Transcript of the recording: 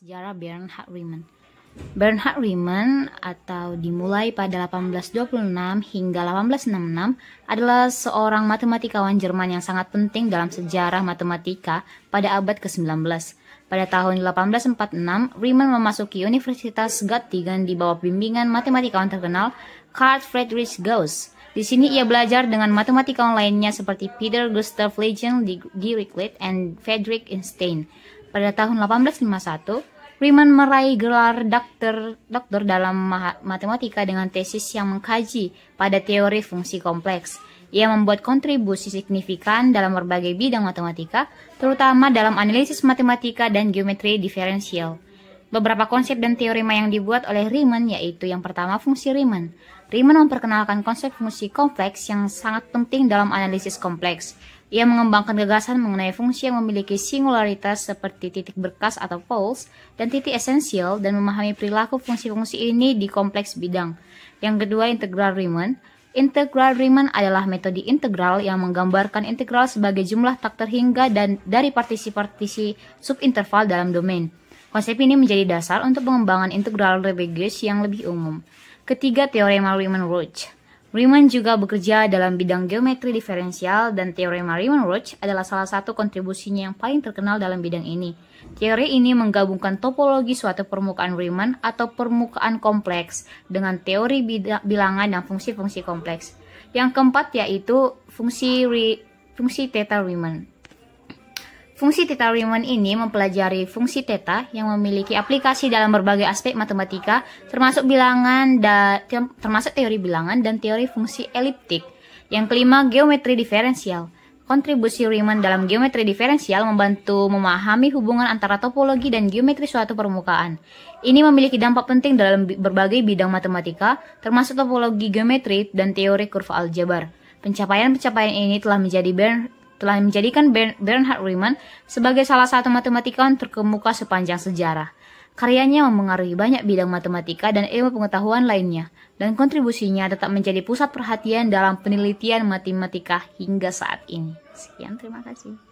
sejarah Bernhard Riemann. Bernhard Riemann atau dimulai pada 1826 hingga 1866 adalah seorang matematikawan Jerman yang sangat penting dalam sejarah matematika pada abad ke-19. Pada tahun 1846, Riemann memasuki Universitas Göttingen di bawah bimbingan matematikawan terkenal Carl Friedrich Gauss. Di sini ia belajar dengan matematikawan lainnya seperti Peter Gustav Legend, Dirichlet, and Friedrich Einstein. Pada tahun 1851, Riemann meraih gelar doktor dokter dalam matematika dengan tesis yang mengkaji pada teori fungsi kompleks. Ia membuat kontribusi signifikan dalam berbagai bidang matematika, terutama dalam analisis matematika dan geometri diferensial. Beberapa konsep dan teorema yang dibuat oleh Riemann yaitu yang pertama fungsi Riemann. Riemann memperkenalkan konsep fungsi kompleks yang sangat penting dalam analisis kompleks. Ia mengembangkan gagasan mengenai fungsi yang memiliki singularitas seperti titik berkas atau poles dan titik esensial dan memahami perilaku fungsi-fungsi ini di kompleks bidang. Yang kedua integral Riemann. Integral Riemann adalah metode integral yang menggambarkan integral sebagai jumlah tak terhingga dan dari partisi-partisi subinterval dalam domain. Konsep ini menjadi dasar untuk pengembangan integral Lebesgue yang lebih umum. Ketiga, teorema Riemann-Roch. Riemann juga bekerja dalam bidang geometri diferensial dan teorema Riemann-Roch adalah salah satu kontribusinya yang paling terkenal dalam bidang ini. Teori ini menggabungkan topologi suatu permukaan Riemann atau permukaan kompleks dengan teori bilangan dan fungsi-fungsi kompleks. Yang keempat yaitu fungsi fungsi theta Riemann. Fungsi theta Riemann ini mempelajari fungsi theta yang memiliki aplikasi dalam berbagai aspek matematika, termasuk bilangan dan termasuk teori bilangan dan teori fungsi eliptik. Yang kelima, geometri diferensial. Kontribusi Riemann dalam geometri diferensial membantu memahami hubungan antara topologi dan geometri suatu permukaan. Ini memiliki dampak penting dalam berbagai bidang matematika, termasuk topologi geometri dan teori kurva aljabar. Pencapaian-pencapaian ini telah menjadi telah menjadikan Bernhard Riemann sebagai salah satu matematikawan terkemuka sepanjang sejarah. Karyanya memengaruhi banyak bidang matematika dan ilmu pengetahuan lainnya, dan kontribusinya tetap menjadi pusat perhatian dalam penelitian matematika hingga saat ini. Sekian, terima kasih.